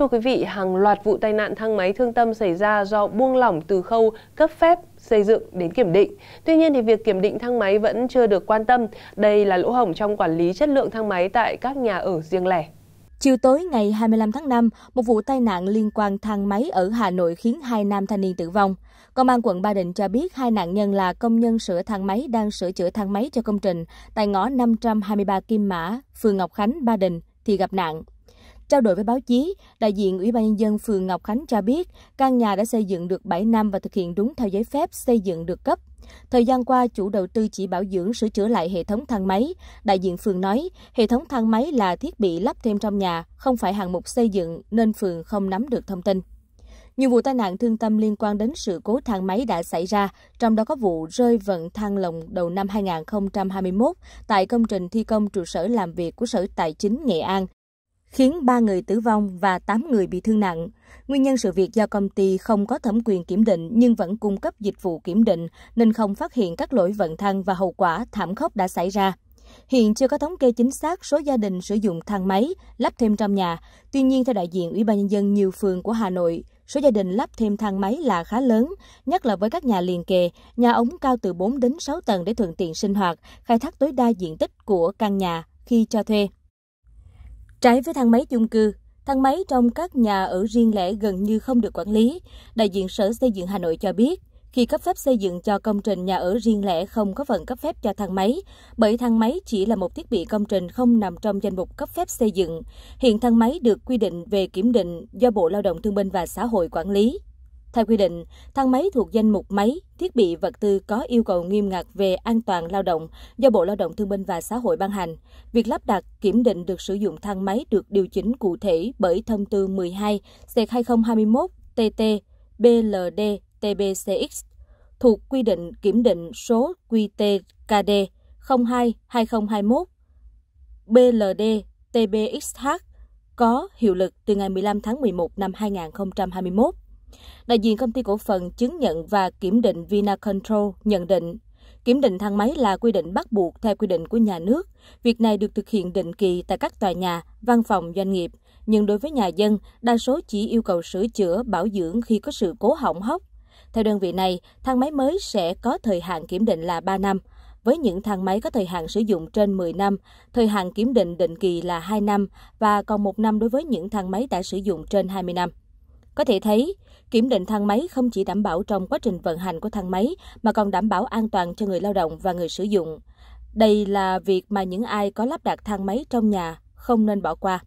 Thưa quý vị, hàng loạt vụ tai nạn thang máy thương tâm xảy ra do buông lỏng từ khâu cấp phép xây dựng đến kiểm định. Tuy nhiên thì việc kiểm định thang máy vẫn chưa được quan tâm. Đây là lỗ hổng trong quản lý chất lượng thang máy tại các nhà ở riêng lẻ. Chiều tối ngày 25 tháng 5, một vụ tai nạn liên quan thang máy ở Hà Nội khiến hai nam thanh niên tử vong. Công an quận Ba Đình cho biết hai nạn nhân là công nhân sửa thang máy đang sửa chữa thang máy cho công trình tại ngõ 523 Kim Mã, phường Ngọc Khánh, Ba Đình thì gặp nạn. Trao đổi với báo chí, đại diện Ủy ban Nhân dân phường Ngọc Khánh cho biết căn nhà đã xây dựng được 7 năm và thực hiện đúng theo giấy phép xây dựng được cấp. Thời gian qua, chủ đầu tư chỉ bảo dưỡng sửa chữa lại hệ thống thang máy. Đại diện phường nói, hệ thống thang máy là thiết bị lắp thêm trong nhà, không phải hạng mục xây dựng nên phường không nắm được thông tin. Nhiều vụ tai nạn thương tâm liên quan đến sự cố thang máy đã xảy ra, trong đó có vụ rơi vận thang lồng đầu năm 2021 tại công trình thi công trụ sở làm việc của Sở Tài chính Nghệ An, khiến 3 người tử vong và 8 người bị thương nặng. Nguyên nhân sự việc do công ty không có thẩm quyền kiểm định nhưng vẫn cung cấp dịch vụ kiểm định nên không phát hiện các lỗi vận thăng và hậu quả thảm khốc đã xảy ra. Hiện chưa có thống kê chính xác số gia đình sử dụng thang máy lắp thêm trong nhà, tuy nhiên theo đại diện Ủy ban nhân dân nhiều phường của Hà Nội, số gia đình lắp thêm thang máy là khá lớn, nhất là với các nhà liền kề, nhà ống cao từ 4 đến 6 tầng để thuận tiện sinh hoạt, khai thác tối đa diện tích của căn nhà khi cho thuê. Trái với thang máy chung cư, thang máy trong các nhà ở riêng lẻ gần như không được quản lý, đại diện Sở Xây dựng Hà Nội cho biết khi cấp phép xây dựng cho công trình nhà ở riêng lẻ không có phần cấp phép cho thang máy, bởi thang máy chỉ là một thiết bị công trình không nằm trong danh mục cấp phép xây dựng. Hiện thang máy được quy định về kiểm định do Bộ Lao động Thương binh và Xã hội quản lý. Theo quy định, thang máy thuộc danh mục máy, thiết bị vật tư có yêu cầu nghiêm ngặt về an toàn lao động do Bộ Lao động Thương binh và Xã hội ban hành. Việc lắp đặt, kiểm định được sử dụng thang máy được điều chỉnh cụ thể bởi thông tư 12 2021 TT BLD TBCX thuộc quy định kiểm định số QTKD 02-2021 BLD TBXH có hiệu lực từ ngày 15 tháng 11 năm 2021. Đại diện công ty cổ phần chứng nhận và kiểm định Vina Control nhận định, kiểm định thang máy là quy định bắt buộc theo quy định của nhà nước. Việc này được thực hiện định kỳ tại các tòa nhà, văn phòng doanh nghiệp, nhưng đối với nhà dân, đa số chỉ yêu cầu sửa chữa, bảo dưỡng khi có sự cố hỏng hóc. Theo đơn vị này, thang máy mới sẽ có thời hạn kiểm định là 3 năm. Với những thang máy có thời hạn sử dụng trên 10 năm, thời hạn kiểm định định kỳ là 2 năm và còn 1 năm đối với những thang máy đã sử dụng trên 20 năm. Có thể thấy, kiểm định thang máy không chỉ đảm bảo trong quá trình vận hành của thang máy mà còn đảm bảo an toàn cho người lao động và người sử dụng. Đây là việc mà những ai có lắp đặt thang máy trong nhà không nên bỏ qua.